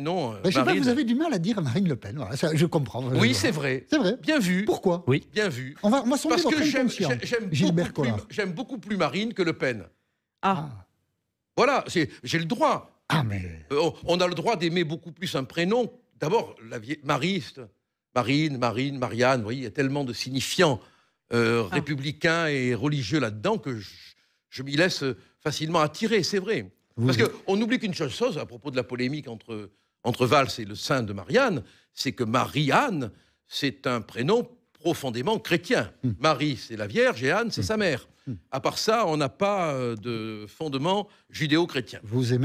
prénom. ne euh, sais pas, vous avez du mal à dire Marine Le Pen. je comprends. oui, c'est vrai. C'est vrai. Bien vu. Pourquoi Oui. Bien vu. On va, on va Parce que j'aime, beaucoup, plus, Marine que Le Pen. Ah. ah. Voilà, j'ai le droit. Ah, mais. Euh, on a le droit d'aimer beaucoup plus un prénom. D'abord, la vie... Mariste, Marine, Marine, Marianne, vous il y a tellement de signifiants euh, ah. républicains et religieux là-dedans que je, je m'y laisse facilement attirer, c'est vrai. Parce qu'on oublie qu'une seule chose à propos de la polémique entre entre Valls et le saint de Marianne, c'est que Marie-Anne, c'est un prénom profondément chrétien. Hmm. Marie, c'est la Vierge, et Anne, c'est hmm. sa mère. Hmm. À part ça, on n'a pas euh, de fondement judéo-chrétien. Vous aimez